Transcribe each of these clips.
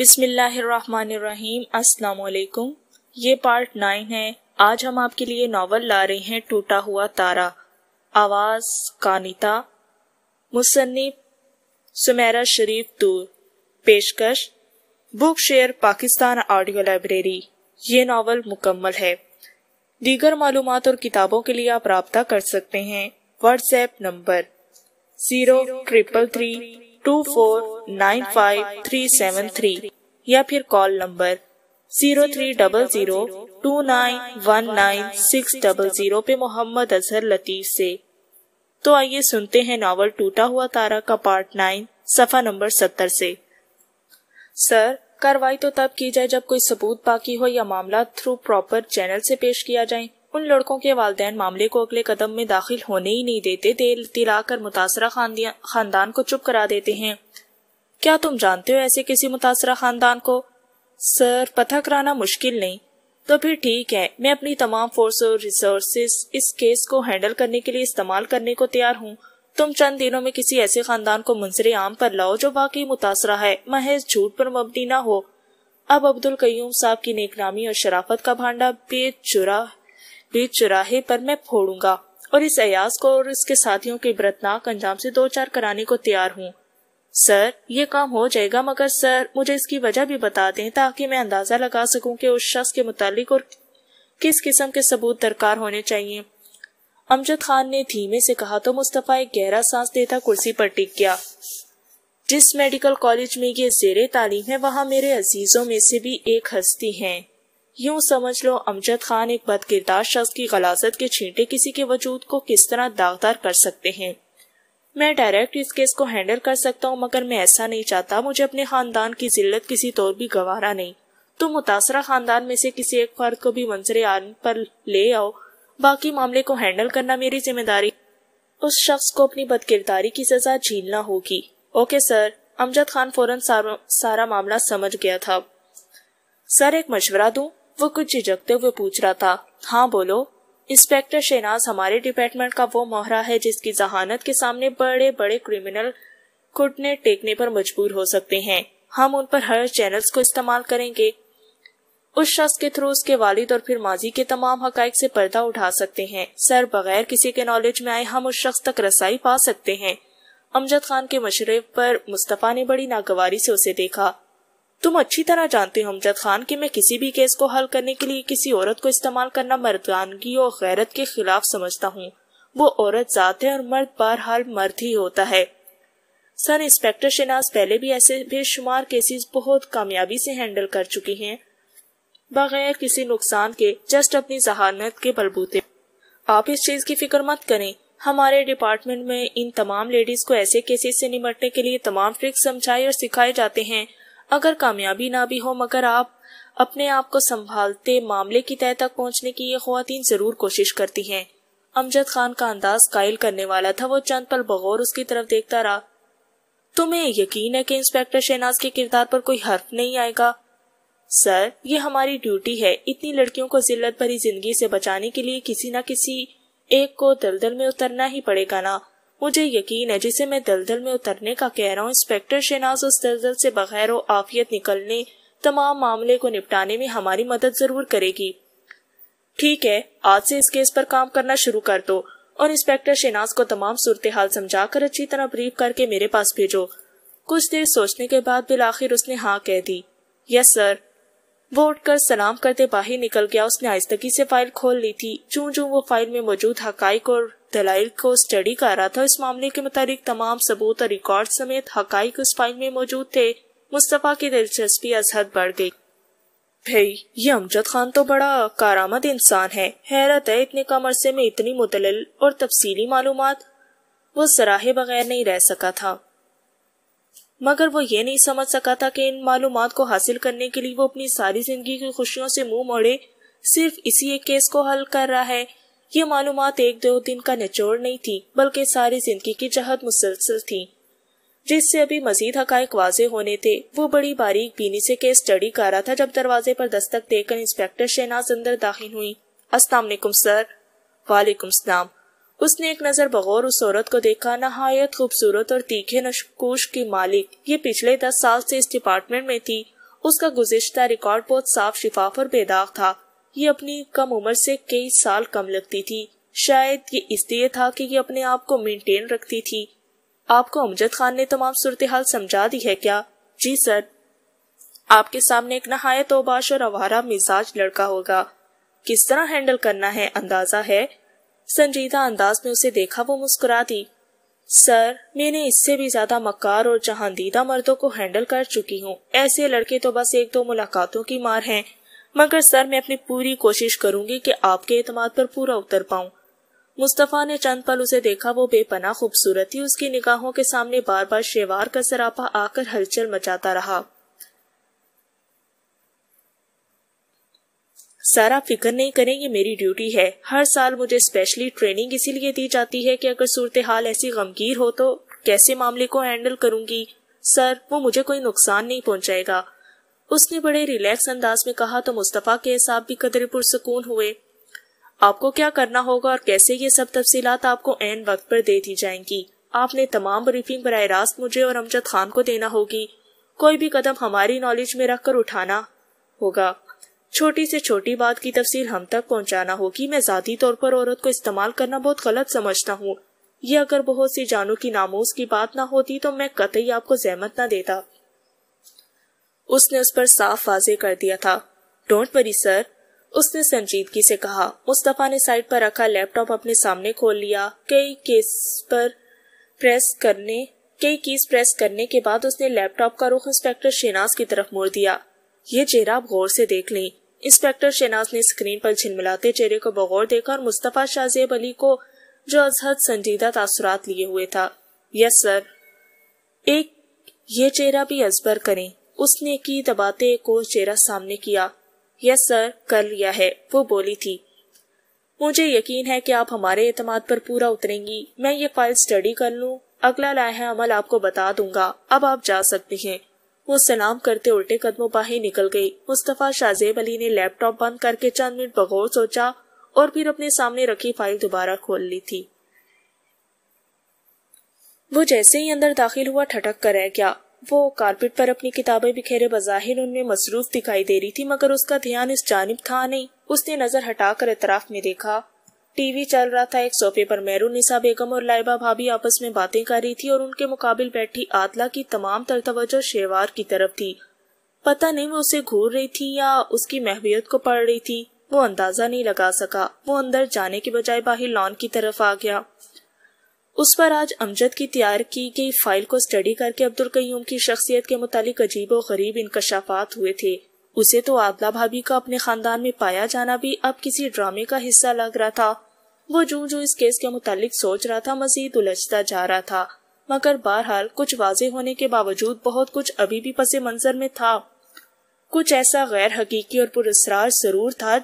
बिस्मिल्लाहिर्रहमानिर्रहीम अस्सलाम वालेकुम ये पार्ट नाइन है आज हम आपके लिए नावल ला रहे हैं टूटा हुआ तारा आवाज कानिता मुसन्फ सुमेरा शरीफ दूर पेशकश book share Pakistan audio library ये नावल मुकम्मल है दीगर मालूम और किताबों के लिए आप रहा कर सकते हैं WhatsApp number zero triple three two four nine five three seven three या फिर call number zero three double zero two nine one nine six double zero पे मोहम्मद अजहर लतीफ से तो आइए सुनते हैं नावल टूटा हुआ तारा का पार्ट नाइन सफा नंबर सत्तर से सर कार्रवाई तो तब की जाए जब कोई सबूत बाकी हो या मामला थ्रू प्रॉपर चैनल से पेश किया जाए उन लड़कों के वालदे मामले को अगले कदम में दाखिल होने ही नहीं देते तेल तिला कर मुतासर खानदान को चुप करा देते हैं क्या तुम जानते हो ऐसे किसी मुतासरा खानदान को सर पता कराना मुश्किल नहीं तो फिर ठीक है मैं अपनी तमाम फोर्स और रिसोर्सेज इस केस को हैंडल करने के लिए इस्तेमाल करने को तैयार हूँ तुम चंद दिनों में किसी ऐसे खानदान को मुंसर आम पर लाओ जो बाकी मुतासरा है महज झूठ पर मबनी ना हो अब अब्दुल कयूम साहब की नेकनामी और शराफत का भांडा बेचुरा बीच चौराहे पर मैं फोड़ूंगा और इस अयास को और इसके साथियों के बरतनाक अंजाम से दो चार कराने को तैयार हूँ सर ये काम हो जाएगा मगर सर मुझे इसकी वजह भी बता दें ताकि मैं अंदाजा लगा सकूं कि उस शख्स के मुतालिक और किस किस्म के सबूत दरकार होने चाहिए अमजद खान ने धीमे से कहा तो मुस्तफ़ा एक गहरा सांस देता कुर्सी पर टिक गया जिस मेडिकल कॉलेज में ये जेर तालीम है वहाँ मेरे अजीजों में से भी एक हस्ती हैं यूं समझ लो अमजद खान एक बदकिरदार शख्स की गलाजत के छींटे किसी के वजूद को किस तरह दागदार कर सकते हैं मैं डायरेक्ट इस केस को हैंडल कर सकता हूँ मगर मैं ऐसा नहीं चाहता मुझे अपने खानदान की जिल्लत किसी तौर भी गवारा नहीं तो मुतासरा खानदान में से किसी एक फर्द को भी मंजर आन पर ले आओ बाकी मामले को हैंडल करना मेरी जिम्मेदारी उस शख्स को अपनी बदकिरदारी की सजा झीलना होगी ओके सर अमजद खान फौरन सारा, सारा मामला समझ गया था सर एक मशवरा दूं वो कुछ झिझकते हुए पूछ रहा था हाँ बोलो इंस्पेक्टर शहनाज हमारे डिपार्टमेंट का वो मोहरा है जिसकी जहानत के सामने बड़े बड़े क्रिमिनल घुटने टेकने पर मजबूर हो सकते हैं हम उन पर हर चैनल्स को इस्तेमाल करेंगे उस शख्स के थ्रू उसके वालिद और फिर माजी के तमाम हक से पर्दा उठा सकते हैं सर बगैर किसी के नॉलेज में आए हम उस शख्स तक रसाई पा सकते हैं अमजद खान के मशरे पर मुस्तफ़ा ने बड़ी नागवारी से उसे देखा तुम अच्छी तरह जानते हो अमजद खान कि मैं किसी भी केस को हल करने के लिए किसी औरत को इस्तेमाल करना मर्दानगी और गैरत के खिलाफ समझता हूँ वो औरत जात है और मर्द बहरहाल मर्द ही होता है सर इंस्पेक्टर शनाज पहले भी ऐसे बेशुमार केसेस बहुत कामयाबी से हैंडल कर चुकी हैं बगैर किसी नुकसान के जस्ट अपनी जहानत के बलबूते आप इस चीज की फिक्र मत करें हमारे डिपार्टमेंट में इन तमाम लेडीज को ऐसे केसेस से निपटने के लिए तमाम ट्रिक्स समझाए और सिखाए जाते हैं अगर कामयाबी ना भी हो मगर आप अपने आप को संभालते मामले की तय तक पहुंचने की ये खुवान जरूर कोशिश करती हैं अमजद खान का अंदाज कायल करने वाला था वो चंद पल बगौर उसकी तरफ देखता रहा तुम्हें यकीन है कि इंस्पेक्टर शहनाज के किरदार पर कोई हर्फ नहीं आएगा सर ये हमारी ड्यूटी है इतनी लड़कियों को जिल्लत भरी जिंदगी से बचाने के लिए किसी न किसी एक को दलदल में उतरना ही पड़ेगा ना मुझे यकीन है जिसे मैं दलदल में उतरने का कह रहा हूँ इंस्पेक्टर शहनाज उस दलदल से बगैर आफियत निकलने तमाम मामले को निपटाने में हमारी मदद जरूर करेगी ठीक है आज से इस केस पर काम करना शुरू कर दो और इंस्पेक्टर शहनाज को तमाम सूरत हाल समझा कर अच्छी तरह ब्रीफ करके मेरे पास भेजो कुछ देर सोचने के बाद बिल आखिर उसने हाँ कह दी यस सर वो उठकर सलाम करते बाहर निकल गया उसने तक से फाइल खोल ली थी जू जू वो फाइल में मौजूद हकाइक और दलाइल को स्टडी कर रहा था इस मामले के मुताबिक तमाम सबूत और रिकॉर्ड समेत हक उस फाइल में मौजूद थे मुस्तफ़ा की दिलचस्पी अजहद बढ़ गई भाई ये अमजद खान तो बड़ा कारामद इंसान है हैरत है इतने कम अरसे में इतनी मुतल और तफसीली मालूम वो सराहे बगैर नहीं रह सका था मगर वो ये नहीं समझ सका था कि इन मालूम को हासिल करने के लिए वो अपनी सारी जिंदगी की खुशियों से मुंह मोड़े सिर्फ इसी एक केस को हल कर रहा है ये मालूम एक दो दिन का निचोड़ नहीं थी बल्कि सारी जिंदगी की जहद मुसलसल थी जिससे अभी मजीद हकायक वाजे होने थे वो बड़ी बारीक बीनी से केस स्टडी कर रहा था जब दरवाजे पर दस्तक देकर इंस्पेक्टर शहनाज अंदर दाखिल हुई असलाकुम सर वालेकुम सलाम उसने एक नज़र बगौर उस औरत को देखा नहायत खूबसूरत और तीखे नशकूश की मालिक ये पिछले दस साल से इस डिपार्टमेंट में थी उसका गुजश्ता रिकॉर्ड बहुत साफ शिफाफ और बेदाग था ये अपनी कम उम्र से कई साल कम लगती थी शायद ये इसलिए था कि ये अपने आप को मेंटेन रखती थी आपको अमजद खान ने तमाम सूरत हाल समझा दी है क्या जी सर आपके सामने एक नहायत ओबाश और आवारा मिजाज लड़का होगा किस तरह हैंडल करना है अंदाजा है संजीदा अंदाज में उसे देखा वो मुस्कुरा दी सर मैंने इससे भी ज्यादा मकार और जहांदीदा मर्दों को हैंडल कर चुकी हूँ ऐसे लड़के तो बस एक दो मुलाकातों की मार हैं मगर सर मैं अपनी पूरी कोशिश करूंगी कि आपके एतमाद पर पूरा उतर पाऊं मुस्तफ़ा ने चंद पल उसे देखा वो बेपना खूबसूरत थी उसकी निगाहों के सामने बार बार शेवार का सरापा आकर हलचल मचाता रहा सर आप फिक्र नहीं करें ये मेरी ड्यूटी है हर साल मुझे स्पेशली ट्रेनिंग इसीलिए दी जाती है कि अगर सूरत हाल ऐसी गमगीर हो तो कैसे मामले को हैंडल करूंगी सर वो मुझे कोई नुकसान नहीं पहुंचाएगा उसने बड़े रिलैक्स अंदाज में कहा तो मुस्तफ़ा के हिसाब भी कदर पुरसकून हुए आपको क्या करना होगा और कैसे ये सब तफसीलात आपको एन वक्त पर दे दी जाएंगी आपने तमाम ब्रीफिंग बर रास्त मुझे और अमजद खान को देना होगी कोई भी कदम हमारी नॉलेज में रखकर उठाना होगा छोटी से छोटी बात की तफसील हम तक पहुंचाना होगी मैं जाती तौर पर औरत को इस्तेमाल करना बहुत गलत समझता हूँ ये अगर बहुत सी जानों की नामोज की बात ना होती तो मैं कतई आपको जहमत ना देता उसने उस पर साफ वाजे कर दिया था डोंट वरी सर उसने संजीदगी से कहा मुस्तफ़ा ने साइड पर रखा लैपटॉप अपने सामने खोल लिया कई केस पर प्रेस करने कई कीज प्रेस करने के बाद उसने लैपटॉप का रुख इंस्पेक्टर शेनाज की तरफ मोड़ दिया ये चेहरा आप गौर से देख लें इंस्पेक्टर शेनाज ने स्क्रीन पर झिलमिलाते चेहरे को बगौर देखा और मुस्तफ़ा शाहजेब अली को जो अजहद संजीदा तासुरात लिए हुए था यस सर एक ये चेहरा भी अजबर करें उसने की दबाते को चेहरा सामने किया यस सर कर लिया है वो बोली थी मुझे यकीन है कि आप हमारे एतमाद पर पूरा उतरेंगी मैं ये फाइल स्टडी कर लूँ अगला लाहा अमल आपको बता दूंगा अब आप जा सकते हैं वो सलाम करते उल्टे कदमों बाहर निकल गई मुस्तफ़ा शाहजेब अली ने लैपटॉप बंद करके चंद मिनट बगौर सोचा और फिर अपने सामने रखी फाइल दोबारा खोल ली थी वो जैसे ही अंदर दाखिल हुआ ठटक कर रह गया वो कारपेट पर अपनी किताबें बिखेरे बजाहिर उनमें मसरूफ दिखाई दे रही थी मगर उसका ध्यान इस जानब था नहीं उसने नजर हटाकर इतराफ में देखा टीवी चल रहा था एक सोफे पर मेहरू निसा बेगम और लाइबा भाभी आपस में बातें कर रही थी और उनके मुकाबिल बैठी आतला की तमाम तर तवज्जो शेवार की तरफ थी पता नहीं वो उसे घूर रही थी या उसकी महबियत को पढ़ रही थी वो अंदाजा नहीं लगा सका वो अंदर जाने के बजाय बाहर लॉन की तरफ आ गया उस पर आज अमजद की तैयार की गई फाइल को स्टडी करके अब्दुल कयूम की शख्सियत के मुतालिक अजीब और गरीब इनकशाफात हुए थे उसे तो आदला भाभी का अपने खानदान में पाया जाना भी अब किसी ड्रामे का हिस्सा लग रहा था वो जो जो इस केस के मुतालिक सोच रहा था मजीद उलझता जा रहा था मगर बहरहाल कुछ वाजे होने के बावजूद बहुत कुछ अभी भी पसे मंजर में था कुछ ऐसा गैर हकीकी और पुरस्कार जरूर था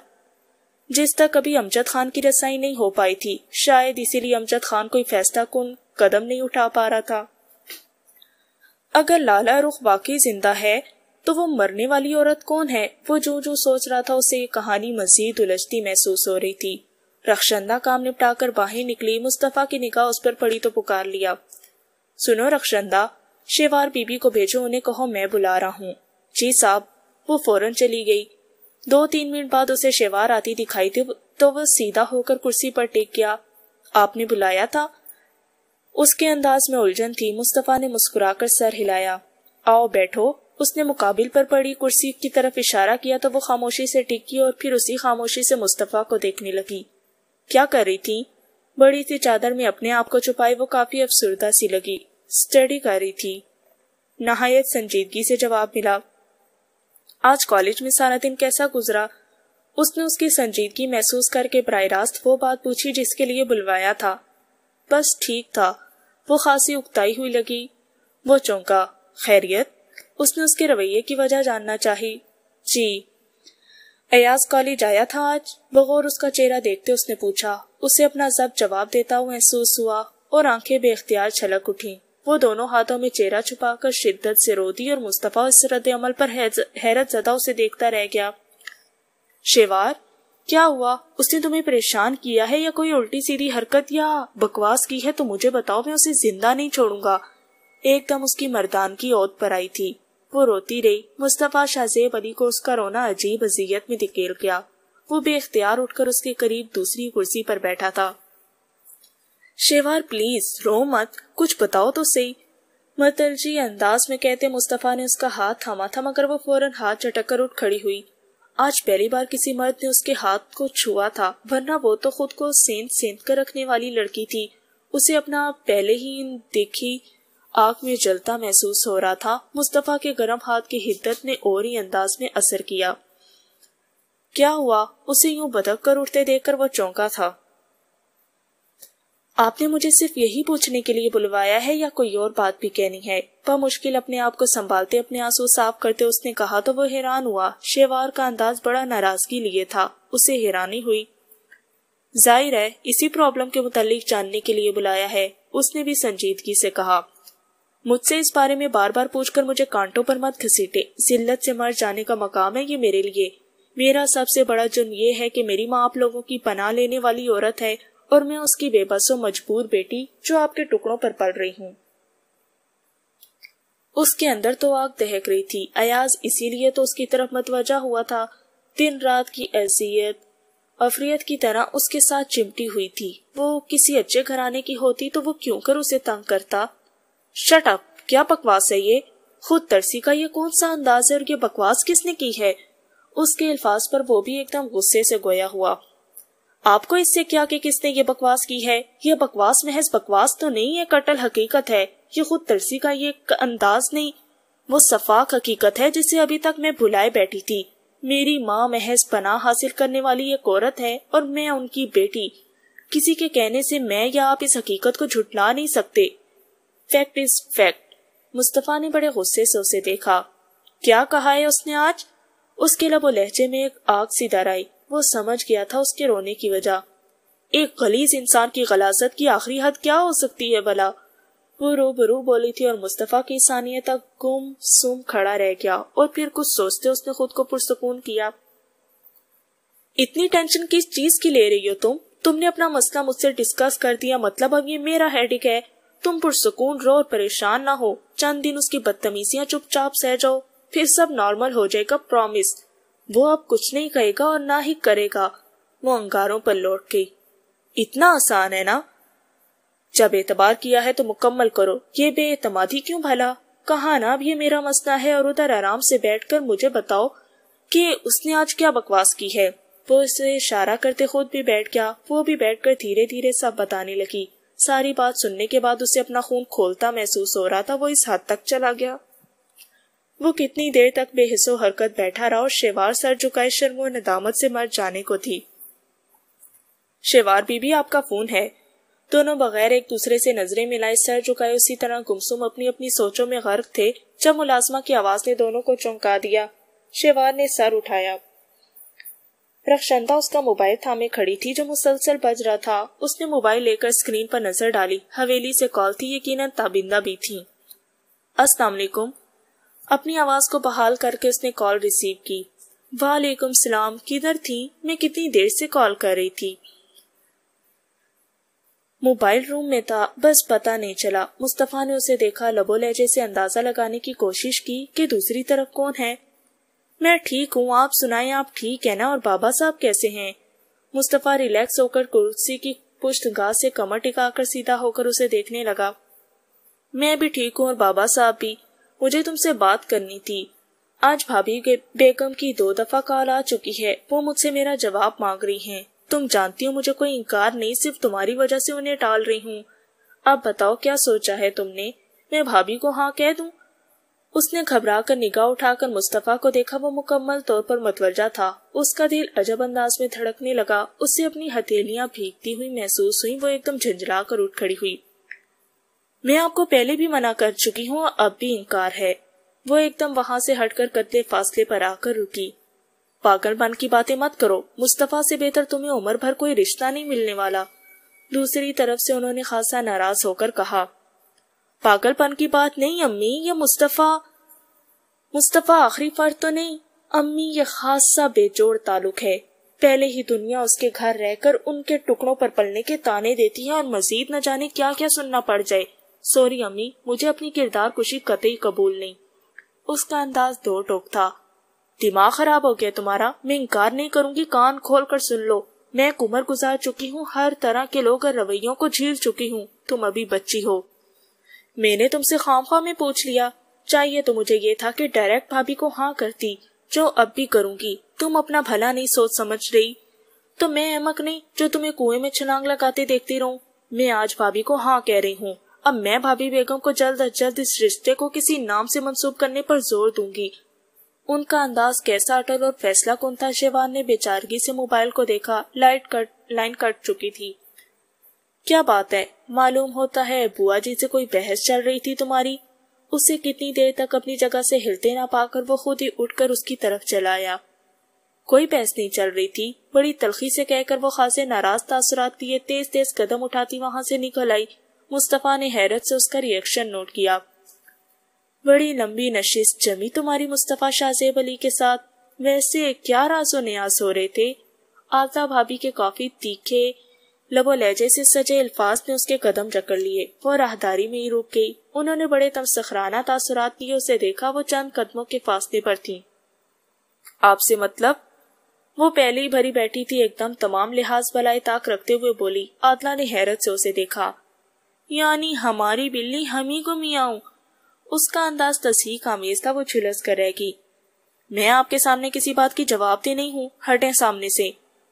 जिस तक अभी अमजद खान की रसाई नहीं हो पाई थी शायद इसीलिए अमजद खान कोई फैसला कुन कदम नहीं उठा पा रहा था अगर लाला रुख वाकई जिंदा है तो वो मरने वाली औरत कौन है वो जो जो सोच रहा था उसे ये कहानी मजीद उलझती महसूस हो रही थी रक्षंदा काम निपटाकर बाहर निकली मुस्तफ़ा की निगाह उस पर पड़ी तो पुकार लिया सुनो रक्षंदा शेवार बीबी को भेजो उन्हें कहो मैं बुला रहा हूँ जी साहब वो फौरन चली गई दो तीन मिनट बाद उसे शेवार आती दिखाई दी तो वह सीधा होकर कुर्सी पर टेक गया आपने बुलाया था उसके अंदाज में उलझन थी मुस्तफा ने मुस्कुराकर सर हिलाया आओ बैठो उसने मुकाबिल पर पड़ी कुर्सी की तरफ इशारा किया तो वो खामोशी से टिकी और फिर उसी खामोशी से मुस्तफा को देखने लगी क्या कर रही थी बड़ी सी चादर में अपने आप को छुपाई वो काफी अफसरदा सी लगी स्टडी कर रही थी नहायत संजीदगी से जवाब मिला आज कॉलेज में सारा दिन कैसा गुजरा उसने उसकी संजीदगी महसूस करके बर रास्त वो बात पूछी जिसके लिए बुलवाया था बस ठीक था वो खासी उगताई हुई लगी वो चौंका खैरियत उसने उसके रवैये की वजह जानना चाही जी अयाज कॉलेज आया था आज बगौर उसका चेहरा देखते उसने पूछा उसे अपना जब जवाब देता हुआ महसूस हुआ और आंखें बेख्तियार छलक उठी वो दोनों हाथों में चेहरा छुपाकर शिद्दत से रोती और मुस्तफ़ा इस रद्द अमल पर हैरत जदा उसे देखता रह गया शेवार क्या हुआ उसने तुम्हें परेशान किया है या कोई उल्टी सीधी हरकत या बकवास की है तो मुझे बताओ मैं उसे जिंदा नहीं छोड़ूंगा एकदम उसकी मर्दान की ओत पर आई थी वो रोती रही मुस्तफ़ा शाहजेब अली को उसका रोना अजीब अजियत में धकेल गया वो बेख्तियार उठकर उसके करीब दूसरी कुर्सी पर बैठा था शेवार प्लीज रो मत कुछ बताओ तो सही मरतल जी अंदाज में कहते मुस्तफ़ा ने उसका हाथ थामा था मगर वो फौरन हाथ झटक कर उठ खड़ी हुई आज पहली बार किसी मर्द ने उसके हाथ को छुआ था वरना वो तो खुद को सेंध सेंध कर रखने वाली लड़की थी उसे अपना पहले ही इन देखी आग में जलता महसूस हो रहा था मुस्तफ़ा के गर्म हाथ की हिद्दत ने और ही अंदाज में असर किया क्या हुआ उसे यूं बदक कर उठते देखकर वो चौंका था आपने मुझे सिर्फ यही पूछने के लिए बुलवाया है या कोई और बात भी कहनी है मुश्किल अपने आप को संभालते अपने आंसू साफ करते उसने कहा तो वो हैरान हुआ शेवार का अंदाज बड़ा नाराजगी लिए था उसे हैरानी हुई जाहिर है इसी प्रॉब्लम के मुतालिक जानने के लिए बुलाया है उसने भी संजीदगी से कहा मुझसे इस बारे में बार बार पूछकर मुझे कांटों पर मत घसीटे जिल्लत से मर जाने का मकाम है ये मेरे लिए मेरा सबसे बड़ा जुर्म यह है कि मेरी माँ आप लोगों की पनाह लेने वाली औरत है और मैं उसकी बेबसो मजबूर बेटी जो आपके टुकड़ों पर पड़ रही हूँ उसके अंदर तो आग दहक रही थी अयाज इसीलिए तो उसकी तरफ मतवजा हुआ था दिन रात की ऐसीयत अफरीत की तरह उसके साथ चिमटी हुई थी वो किसी अच्छे घराने की होती तो वो क्यों कर उसे तंग करता शट अप क्या बकवास है ये खुद तरसी का ये कौन सा अंदाज है और ये बकवास किसने की है उसके अल्फाज पर वो भी एकदम गुस्से से गोया हुआ आपको इससे क्या कि किसने ये बकवास की है यह बकवास महज बकवास तो नहीं है कटल हकीकत है ये खुद तरसी का ये अंदाज नहीं वो सफाक हकीकत है जिसे अभी तक मैं भुलाए बैठी थी मेरी माँ महज पनाह हासिल करने वाली एक औरत है और मैं उनकी बेटी किसी के कहने से मैं या आप इस हकीकत को झुटला नहीं सकते फैक्ट इज फैक्ट मुस्तफ़ा ने बड़े गुस्से से उसे देखा क्या कहा है उसने आज उसके लबो लहजे में एक आग सी डर आई वो समझ गया था उसके रोने की वजह एक गलीज इंसान की गलासत की आखिरी हद क्या हो सकती है भला वो रो बरू बोली थी और मुस्तफ़ा की इंसानियत तक गुम सुम खड़ा रह गया और फिर कुछ सोचते उसने खुद को पुरसकून किया इतनी टेंशन किस चीज की ले रही हो तुम तुमने अपना मसला मुझसे डिस्कस कर दिया मतलब अब ये मेरा हेडिक है तुम पुरसकून रहो और परेशान ना हो चंद दिन उसकी बदतमीजियाँ चुपचाप सह जाओ फिर सब नॉर्मल हो जाएगा प्रॉमिस वो अब कुछ नहीं कहेगा और ना ही करेगा वो अंगारों पर लौट गई इतना आसान है ना जब एतबार किया है तो मुकम्मल करो ये बेएतमादी क्यों भला कहा ना अब ये मेरा मसला है और उधर आराम से बैठकर मुझे बताओ कि उसने आज क्या बकवास की है वो इसे इशारा करते खुद भी बैठ गया वो भी बैठकर धीरे धीरे सब बताने लगी सारी बात सुनने के बाद उसे अपना खून खोलता महसूस हो रहा था वो इस हद तक चला गया वो कितनी देर तक बेहिसो हरकत बैठा रहा और शेवार सर झुकाए शर्मो नदामत से मर जाने को थी शेवार बीबी आपका फोन है दोनों बगैर एक दूसरे से नजरें मिलाए सर झुकाए उसी तरह गुमसुम अपनी अपनी सोचों में गर्क थे जब मुलाजमा की आवाज ने दोनों को चौंका दिया शेवार ने सर उठाया रक्षंदा उसका मोबाइल थामे खड़ी थी जो मुसलसल बज रहा था उसने मोबाइल लेकर स्क्रीन पर नजर डाली हवेली से कॉल थी यकीनन ताबिंदा भी थी असलाकुम अपनी आवाज को बहाल करके उसने कॉल रिसीव की वालेकुम सलाम किधर थी मैं कितनी देर से कॉल कर रही थी मोबाइल रूम में था बस पता नहीं चला मुस्तफ़ा ने उसे देखा लबो लहजे से अंदाजा लगाने की कोशिश की कि दूसरी तरफ कौन है मैं ठीक हूँ आप सुनाए आप ठीक है ना और बाबा साहब कैसे हैं मुस्तफ़ा रिलैक्स होकर कुर्सी की पुष्ट घास से कमर टिकाकर सीधा होकर उसे देखने लगा मैं भी ठीक हूँ और बाबा साहब भी मुझे तुमसे बात करनी थी आज भाभी के बेगम की दो दफा कॉल आ चुकी है वो मुझसे मेरा जवाब मांग रही हैं। तुम जानती हो मुझे कोई इनकार नहीं सिर्फ तुम्हारी वजह से उन्हें टाल रही हूँ अब बताओ क्या सोचा है तुमने मैं भाभी को हाँ कह दू उसने घबरा कर निगाह उठाकर मुस्तफ़ा को देखा वो मुकम्मल तौर पर मतवजा था उसका दिल अजब अंदाज में धड़कने लगा उससे अपनी हथेलियाँ भीगती हुई महसूस हुई वो एकदम झंझला कर उठ खड़ी हुई मैं आपको पहले भी मना कर चुकी हूँ अब भी इनकार है वो एकदम वहां से हटकर कतले फासले पर आकर रुकी पागल मन की बातें मत करो मुस्तफा से बेहतर तुम्हें उम्र भर कोई रिश्ता नहीं मिलने वाला दूसरी तरफ से उन्होंने खासा नाराज होकर कहा पागलपन की बात नहीं अम्मी ये मुस्तफा मुस्तफा आखिरी फर्द तो नहीं अम्मी ये खासा बेजोड़ ताल्लुक है पहले ही दुनिया उसके घर रहकर उनके टुकड़ों पर पलने के ताने देती है और मजीद न जाने क्या क्या सुनना पड़ जाए सॉरी अम्मी मुझे अपनी किरदार कुशी कतई कबूल नहीं उसका अंदाज दो टोक था दिमाग खराब हो गया तुम्हारा मैं इनकार नहीं करूंगी कान खोल कर सुन लो मैं कुमर गुजार चुकी हूँ हर तरह के लोग और रवैयों को झील चुकी हूँ तुम अभी बच्ची हो मैंने तुमसे खाम खाम में पूछ लिया चाहिए तो मुझे ये था कि डायरेक्ट भाभी को हाँ करती जो अब भी करूंगी तुम अपना भला नहीं सोच समझ रही तो मैं अहमक नहीं जो तुम्हें कुएं में छलांग लगाते देखती रहूं मैं आज भाभी को हाँ कह रही हूँ अब मैं भाभी बेगम को जल्द अज जल्द इस रिश्ते को किसी नाम से मंसूब करने पर जोर दूंगी उनका अंदाज कैसा अटल और फैसला कौन था शेवान ने बेचारगी से मोबाइल को देखा लाइट कट लाइन कट चुकी थी क्या बात है मालूम होता है बुआ जी से कोई बहस चल रही थी तुम्हारी उसे कितनी देर तक अपनी जगह से हिलते ना पाकर वो खुद ही उठकर उसकी तरफ चला आया कोई बहस नहीं चल रही थी बड़ी तलखी से कहकर वो खासे नाराज तासरात किए तेज तेज कदम उठाती वहां से निकल आई मुस्तफ़ा ने हैरत से उसका रिएक्शन नोट किया बड़ी लंबी नशिश जमी तुम्हारी मुस्तफ़ा शाहजेब अली के साथ वैसे क्या राजो न्याज हो रहे थे आता भाभी के काफी तीखे लबो लहजे से सजे अल्फाज ने उसके कदम जकड़ लिए वो राहदारी में ही रुक गई उन्होंने बड़े तमसखराना तासुरात किए उसे देखा वो चंद कदमों के फासले पर थी आपसे मतलब वो पहले ही भरी बैठी थी एकदम तमाम लिहाज बलाए ताक रखते हुए बोली आदला ने हैरत से उसे देखा यानी हमारी बिल्ली हम ही को मियाऊ उसका अंदाज तसी तो कामेज था वो झुलस कर रह मैं आपके सामने किसी बात की जवाब दे नहीं हूँ हटे सामने से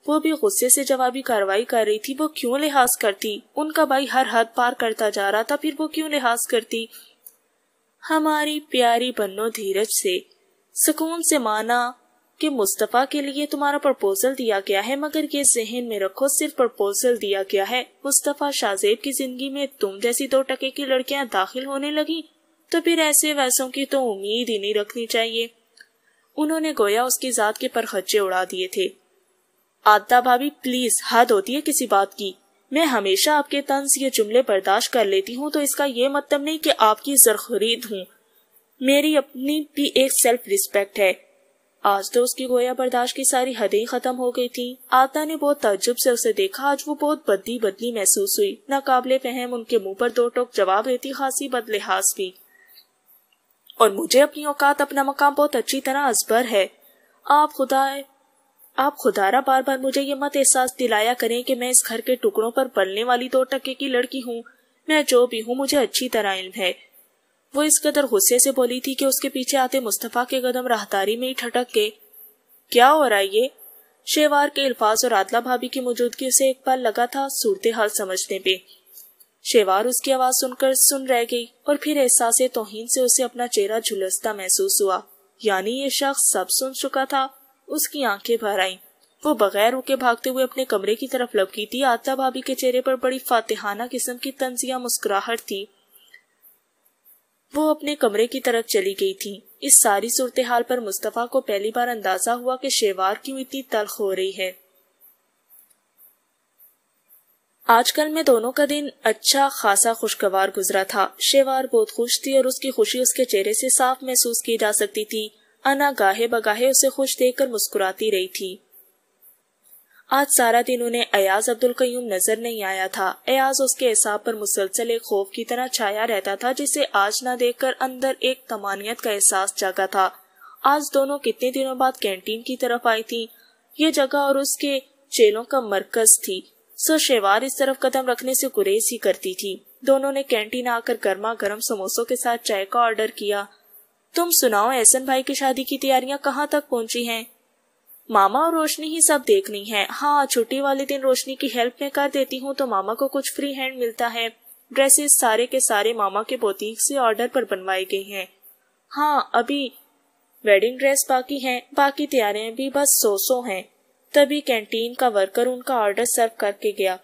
वो भी गुस्से से जवाबी कार्रवाई कर रही थी वो क्यों लिहाज करती उनका भाई हर हद पार करता जा रहा था फिर वो क्यों लिहाज करती हमारी प्यारी बन्नो धीरज से सुकून से माना कि मुस्तफ़ा के लिए तुम्हारा प्रपोजल दिया गया है मगर ये जहन में रखो सिर्फ प्रपोजल दिया गया है मुस्तफ़ा शाहजेब की जिंदगी में तुम जैसी दो टके की लड़कियां दाखिल होने लगी तो फिर ऐसे वैसों की तो उम्मीद ही नहीं रखनी चाहिए उन्होंने गोया उसकी जात के परखच्चे उड़ा दिए थे आदा भाभी प्लीज हद होती है किसी बात की मैं हमेशा आपके तंज ये जुमले बर्दाश्त कर लेती हूँ तो इसका ये मतलब नहीं कि आपकी जरखरीद हूँ मेरी अपनी भी एक सेल्फ रिस्पेक्ट है आज तो उसकी गोया बर्दाश्त की सारी हदें खत्म हो गई थी आता ने बहुत तजुब से उसे देखा आज वो बहुत बदली बदली महसूस हुई नाकाबले फहम उनके मुंह पर दो टोक जवाब देती खासी बदलिहाज भी और मुझे अपनी औकात अपना मकाम बहुत अच्छी तरह असबर है आप खुदा आप खुदारा बार बार मुझे ये मत एहसास दिलाया करें कि मैं इस घर के टुकड़ों पर पलने वाली दो टके की लड़की हूँ मैं जो भी हूँ मुझे अच्छी तरह इल्म है वो इस कदर गुस्से से बोली थी कि उसके पीछे आते मुस्तफ़ा के कदम राहदारी में ही ठटक गए क्या हो रहा है ये शेवार के अल्फाज और आदला भाभी की मौजूदगी से एक पल लगा था सूरत हाल समझने पे शेवार उसकी आवाज सुनकर सुन रह गई और फिर एहसास तोहिन से उसे अपना चेहरा झुलसता महसूस हुआ यानी ये शख्स सब सुन चुका था उसकी आंखें भर आईं वो बगैर रुके भागते हुए अपने कमरे की तरफ लपकी थी आदला भाभी के चेहरे पर बड़ी फातिहाना किस्म की तंजिया मुस्कुराहट थी वो अपने कमरे की तरफ चली गई थी इस सारी सूरत हाल पर मुस्तफ़ा को पहली बार अंदाजा हुआ कि शेवार क्यों इतनी तलख हो रही है आजकल में दोनों का दिन अच्छा खासा खुशगवार गुजरा था शेवार बहुत खुश थी और उसकी खुशी उसके चेहरे से साफ महसूस की जा सकती थी अना गाहे बगाहे उसे खुश देखकर मुस्कुराती रही थी आज सारा दिन उन्हें अयाज अब्दुल कयूम नजर नहीं आया था अयाज उसके हिसाब पर मुसलसल एक खौफ की तरह छाया रहता था जिसे आज न देखकर अंदर एक तमानियत का एहसास जागा था आज दोनों कितने दिनों बाद कैंटीन की तरफ आई थी ये जगह और उसके चेलों का मरकज थी सो शेवार इस तरफ कदम रखने से गुरेज ही करती थी दोनों ने कैंटीन आकर गर्मा गर्म समोसों के साथ चाय का ऑर्डर किया तुम सुनाओ एहसन भाई की शादी की तैयारियां कहाँ तक पहुंची हैं मामा और रोशनी ही सब देखनी है हाँ छुट्टी वाले दिन रोशनी की हेल्प में कर देती हूँ तो मामा को कुछ फ्री हैंड मिलता है ड्रेसेस सारे के सारे मामा के बोतीक से ऑर्डर पर बनवाए गए हैं हाँ अभी वेडिंग ड्रेस बाकी हैं बाकी तैयारियां भी बस सो सो है तभी कैंटीन का वर्कर उनका ऑर्डर सर्व करके गया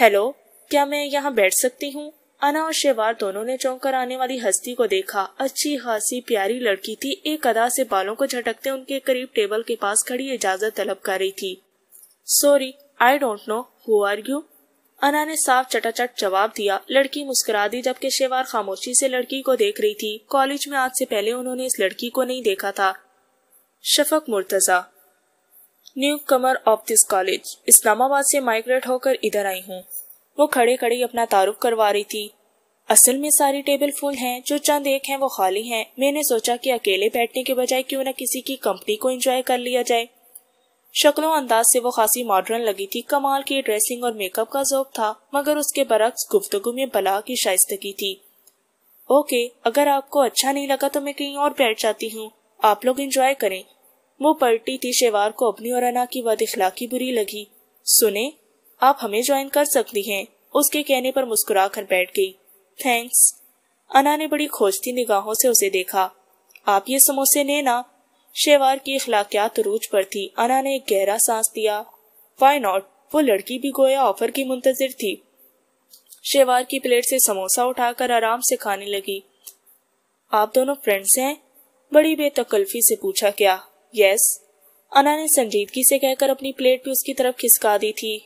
हेलो क्या मैं यहाँ बैठ सकती हूँ अना और शेवार दोनों ने चौंक कर आने वाली हस्ती को देखा अच्छी खासी प्यारी लड़की थी एक अदा से बालों को झटकते उनके करीब टेबल के पास खड़ी इजाजत तलब कर रही थी sorry I don't know who are you Ana ने साफ चटाचट जवाब दिया लड़की मुस्कुरा दी जबकि शेवार खामोशी से लड़की को देख रही थी कॉलेज में आज से पहले उन्होंने इस लड़की को नहीं देखा था Shafaq Murtaza newcomer of this college Islamabad से माइग्रेट होकर इधर आई हूँ वो खड़े खड़ी अपना तारुफ करवा रही थी असल में सारी टेबल फुल हैं जो चंद एक हैं वो खाली हैं मैंने सोचा कि अकेले बैठने के बजाय क्यों न किसी की कंपनी को एंजॉय कर लिया जाए शक्लों अंदाज से वो खासी मॉडर्न लगी थी कमाल की ड्रेसिंग और मेकअप का जोक था मगर उसके बरक्स गुफ्तगु में बला की शाइस्तगी थी ओके अगर आपको अच्छा नहीं लगा तो मैं कहीं और बैठ जाती हूँ आप लोग इंजॉय करें वो पलटी थी शेवार को अपनी और अना की इखलाकी बुरी लगी सुने आप हमें ज्वाइन कर सकती हैं उसके कहने पर मुस्कुरा कर बैठ गई थैंक्स अना ने बड़ी खोजती निगाहों से उसे देखा आप ये समोसे ने ना शेवार की अखलाकियात रूज पर थी अना ने एक गहरा सांस दिया वाई नॉट वो लड़की भी गोया ऑफर की मुंतजर थी शेवार की प्लेट से समोसा उठाकर आराम से खाने लगी आप दोनों फ्रेंड्स हैं बड़ी बेतकल्फी से पूछा क्या यस अना ने संजीदगी से कहकर अपनी प्लेट भी उसकी तरफ खिसका दी थी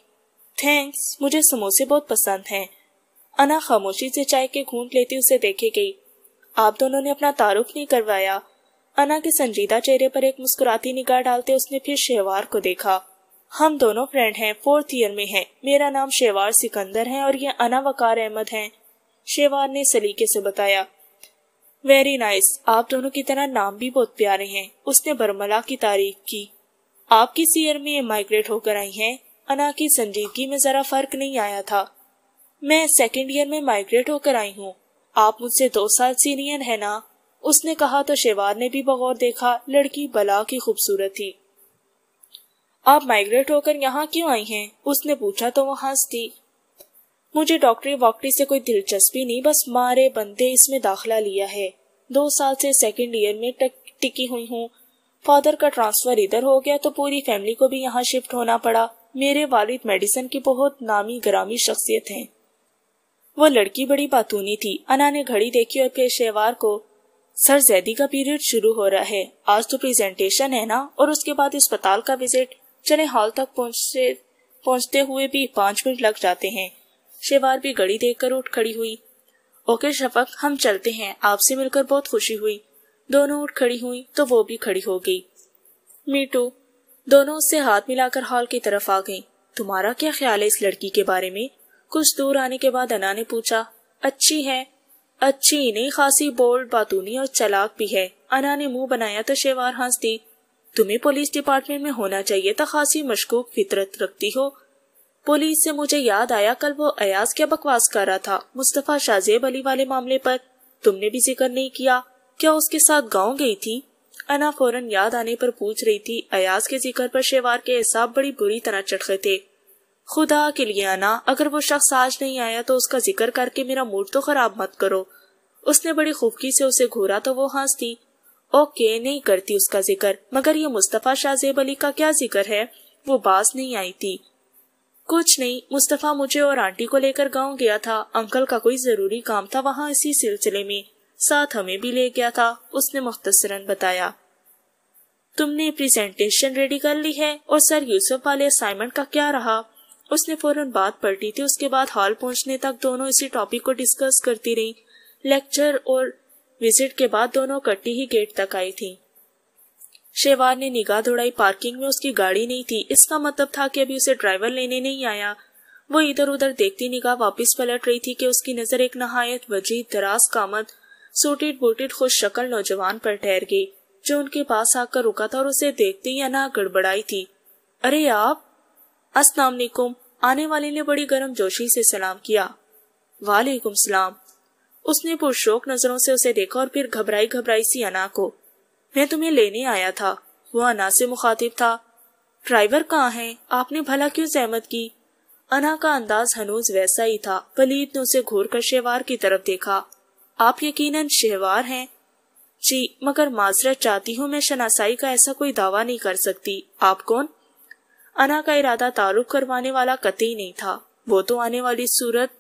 थैंक्स मुझे समोसे बहुत पसंद हैं अना खामोशी से चाय के घूंट लेती उसे देखे गई आप दोनों ने अपना तारुफ नहीं करवाया अना के संजीदा चेहरे पर एक मुस्कुराती निगाह डालते उसने फिर शेहवार को देखा हम दोनों फ्रेंड हैं फोर्थ ईयर में हैं मेरा नाम शेवार सिकंदर है और ये अना वकार अहमद हैं शेवार ने सलीके से बताया वेरी नाइस nice, आप दोनों की तरह नाम भी बहुत प्यारे हैं उसने बर्मला की तारीफ की आप किस ईयर में माइग्रेट होकर आई हैं अना की संजीदगी में जरा फर्क नहीं आया था मैं सेकेंड ईयर में माइग्रेट होकर आई हूँ आप मुझसे दो साल सीनियर है ना उसने कहा तो शेवार ने भी बगौर देखा लड़की बला की खूबसूरत थी आप माइग्रेट होकर यहाँ क्यों आई हैं उसने पूछा तो वो थी मुझे डॉक्टरी वॉक्टरी से कोई दिलचस्पी नहीं बस मारे बंदे इसमें दाखला लिया है दो साल से सेकेंड ईयर में टक, टिकी हुई हूँ फादर का ट्रांसफर इधर हो गया तो पूरी फैमिली को भी यहाँ शिफ्ट होना पड़ा मेरे वालिद मेडिसन की बहुत नामी ग्रामी शख्सियत हैं वो लड़की बड़ी बातूनी थी अना ने घड़ी देखी और फिर शेवार को सर जैदी का पीरियड शुरू हो रहा है आज तो प्रेजेंटेशन है ना और उसके बाद अस्पताल का विजिट चले हॉल तक पहुंचते पहुंचते हुए भी पांच मिनट लग जाते हैं शेवार भी घड़ी देखकर उठ खड़ी हुई ओके शफक हम चलते हैं आपसे मिलकर बहुत खुशी हुई दोनों उठ खड़ी हुई तो वो भी खड़ी हो गई मीटू दोनों उससे हाथ मिलाकर हॉल की तरफ आ गईं। तुम्हारा क्या ख्याल है इस लड़की के बारे में कुछ दूर आने के बाद अना ने पूछा अच्छी है अच्छी नहीं खासी बोल्ड बातूनी और चलाक भी है अना ने मुंह बनाया तो शेवार हंस दी तुम्हें पुलिस डिपार्टमेंट में होना चाहिए था खासी मशकूक फितरत रखती हो पुलिस से मुझे याद आया कल वो अयाज क्या बकवास कर रहा था मुस्तफ़ा शाहजेब अली वाले मामले पर तुमने भी जिक्र नहीं किया क्या उसके साथ गाँव गई थी अना फौरन याद आने पर पूछ रही थी अयाज के जिक्र पर शेवार के एहसाब बड़ी बुरी तरह चटके थे खुदा के लिए आना अगर वो शख्स आज नहीं आया तो उसका जिक्र करके मेरा मूड तो खराब मत करो उसने बड़ी खूबकी से उसे घूरा तो वो हंसती ओके नहीं करती उसका जिक्र मगर ये मुस्तफ़ा शाहजेब अली का क्या जिक्र है वो बास नहीं आई थी कुछ नहीं मुस्तफ़ा मुझे और आंटी को लेकर गांव गया था अंकल का कोई जरूरी काम था वहाँ इसी सिलसिले में साथ हमें भी ले गया था उसने मुख्तसरन बताया तुमने प्रेजेंटेशन रेडी कर ली है और सर यूसुफ वाले असाइनमेंट का क्या रहा उसने फौरन बात पलटी थी उसके बाद हॉल पहुंचने तक दोनों इसी टॉपिक को डिस्कस करती रही लेक्चर और विजिट के बाद दोनों कट्टी ही गेट तक आई थी शेवार ने निगाह दौड़ाई पार्किंग में उसकी गाड़ी नहीं थी इसका मतलब था कि अभी उसे ड्राइवर लेने नहीं आया वो इधर उधर देखती निगाह वापस पलट रही थी कि उसकी नजर एक नहायत वजीह दराज कामत सूटेड बूटेड खुश शक्ल नौजवान पर ठहर गई जो उनके पास आकर रुका था और उसे देखते ही अना गड़बड़ाई थी अरे आप अस्सलाम वालेकुम आने वाले ने बड़ी गर्म जोशी से सलाम किया वालेकुम सलाम उसने पुरशोक नजरों से उसे देखा और फिर घबराई घबराई सी अना को मैं तुम्हें लेने आया था वो अना से मुखातिब था ड्राइवर कहाँ है आपने भला क्यों सहमत की अना का अंदाज हनूज वैसा ही था पलीत ने उसे घूर कर शेवार की तरफ देखा आप यकीनन शहवार हैं जी मगर माजरत चाहती हूँ मैं शनासाई का ऐसा कोई दावा नहीं कर सकती आप कौन अना का इरादा तारुफ करवाने वाला कतई नहीं था वो तो आने वाली सूरत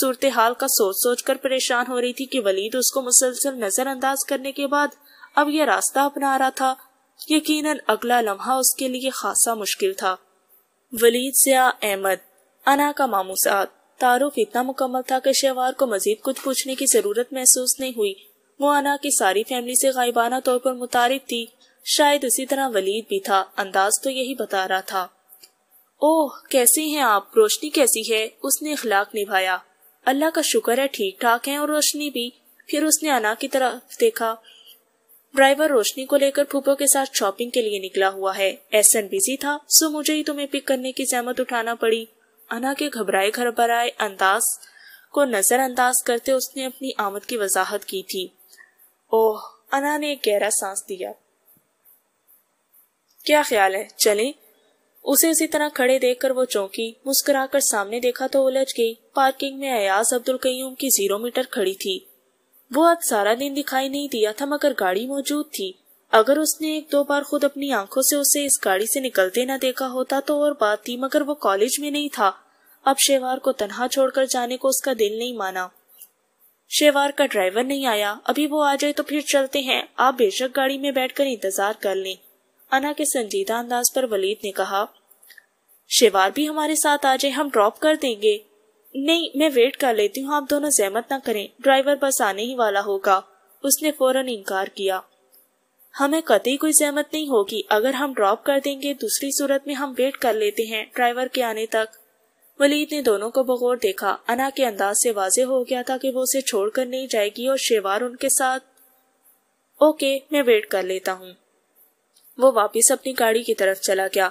सूरत हाल का सोच सोच कर परेशान हो रही थी कि वलीद उसको मुसलसल नजरअंदाज करने के बाद अब यह रास्ता अपना रहा था यकीनन अगला लम्हा उसके लिए खासा मुश्किल था वलीद जिया अहमद अना का मामूसात तारुफ इतना मुकम्मल था कि शहवार को मजीद कुछ पूछने की जरूरत महसूस नहीं हुई वो आना की सारी फैमिली से गायबाना तौर पर मुतारिफ थी शायद उसी तरह वलीद भी था अंदाज तो यही बता रहा था ओह कैसे हैं आप रोशनी कैसी है उसने अखलाक निभाया अल्लाह का शुक्र है ठीक ठाक है और रोशनी भी फिर उसने अना की तरफ देखा ड्राइवर रोशनी को लेकर फूफो के साथ शॉपिंग के लिए निकला हुआ है एसन बिजी था सो मुझे ही तुम्हें पिक करने की जहमत उठाना पड़ी अना के घबराए घबराए अंदाज को नजरअंदाज करते उसने अपनी आमद की वजाहत की थी ओह अना ने एक गहरा सांस दिया क्या ख्याल है चले उसे इसी तरह खड़े देखकर वो चौंकी मुस्कुराकर सामने देखा तो उलझ गई पार्किंग में अयाज अब्दुल कयूम की जीरो मीटर खड़ी थी वो आज सारा दिन दिखाई नहीं दिया था मगर गाड़ी मौजूद थी अगर उसने एक दो बार खुद अपनी आंखों से उसे इस गाड़ी से निकलते न देखा होता तो और बात थी मगर वो कॉलेज में नहीं था अब शेवार को तनहा छोड़कर जाने को उसका दिल नहीं माना शेवार का ड्राइवर नहीं आया अभी वो आ जाए तो फिर चलते हैं आप बेशक गाड़ी में बैठकर इंतजार कर लें अना के संजीदा अंदाज पर वलीद ने कहा शेवार भी हमारे साथ आ जाए हम ड्रॉप कर देंगे नहीं मैं वेट कर लेती हूँ आप दोनों जहमत ना करें ड्राइवर बस आने ही वाला होगा उसने फौरन इनकार किया हमें कतई कोई जहमत नहीं होगी अगर हम ड्रॉप कर देंगे दूसरी सूरत में हम वेट कर लेते हैं ड्राइवर के आने तक वलीद ने दोनों को बगौर देखा अना के अंदाज से वाजे हो गया था कि वो उसे छोड़कर नहीं जाएगी और शेवार उनके साथ ओके मैं वेट कर लेता हूँ वो वापस अपनी गाड़ी की तरफ चला गया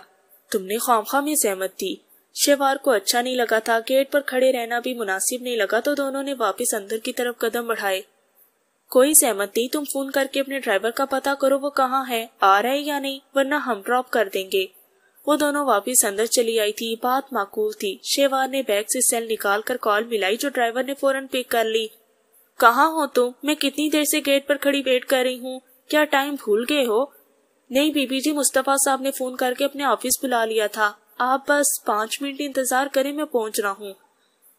तुमने खामखा में सहमत थी शेवार को अच्छा नहीं लगा था गेट पर खड़े रहना भी मुनासिब नहीं लगा तो दोनों ने वापस अंदर की तरफ कदम बढ़ाए कोई सहमत नहीं तुम फोन करके अपने ड्राइवर का पता करो वो कहाँ है आ रहा है या नहीं वरना हम ड्रॉप कर देंगे वो दोनों वापस अंदर चली आई थी बात माकूल थी शेवार ने बैग से सेल निकाल कर कॉल मिलाई जो ड्राइवर ने फौरन पिक कर ली कहा हो तुम मैं कितनी देर से गेट पर खड़ी वेट कर रही हूँ क्या टाइम भूल गए हो नहीं बीबी जी मुस्तफा साहब ने फोन करके अपने ऑफिस बुला लिया था आप बस पाँच मिनट इंतजार करें मैं पहुँच रहा हूँ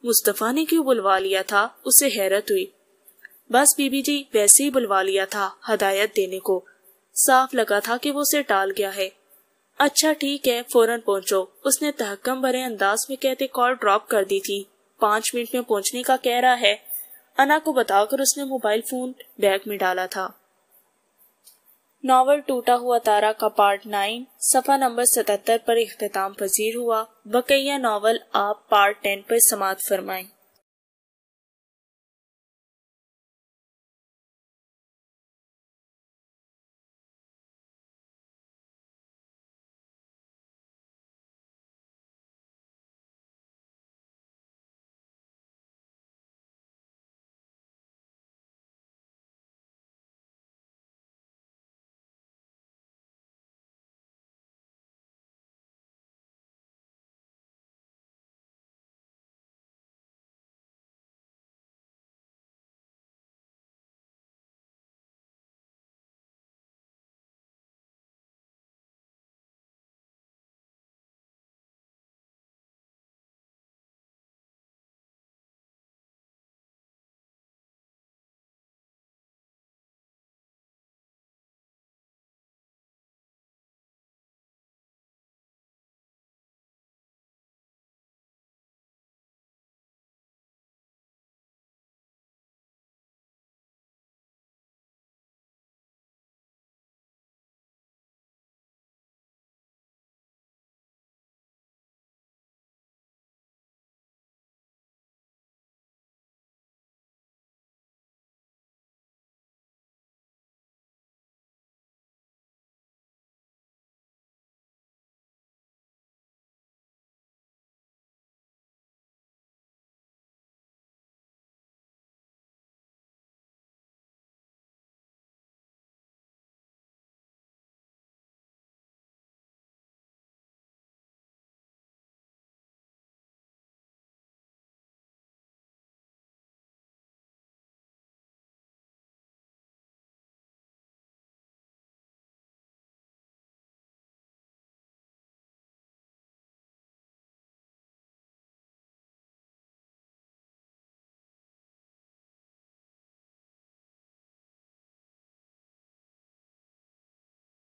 मुस्तफा ने क्यों बुलवा लिया था उसे हैरत हुई बस बीबी जी वैसे ही बुलवा लिया था हदायत देने को साफ लगा था कि वो उसे टाल गया है अच्छा ठीक है फौरन पहुंचो उसने तहकम भरे अंदाज में कहते कॉल ड्रॉप कर दी थी पांच मिनट में पहुंचने का कह रहा है अना को बताकर उसने मोबाइल फोन बैग में डाला था नावल टूटा हुआ तारा का पार्ट नाइन सफा नंबर सतहत्तर पर अख्ताम पजीर हुआ बकैया नावल आप पार्ट टेन पर समाप्त फरमाएं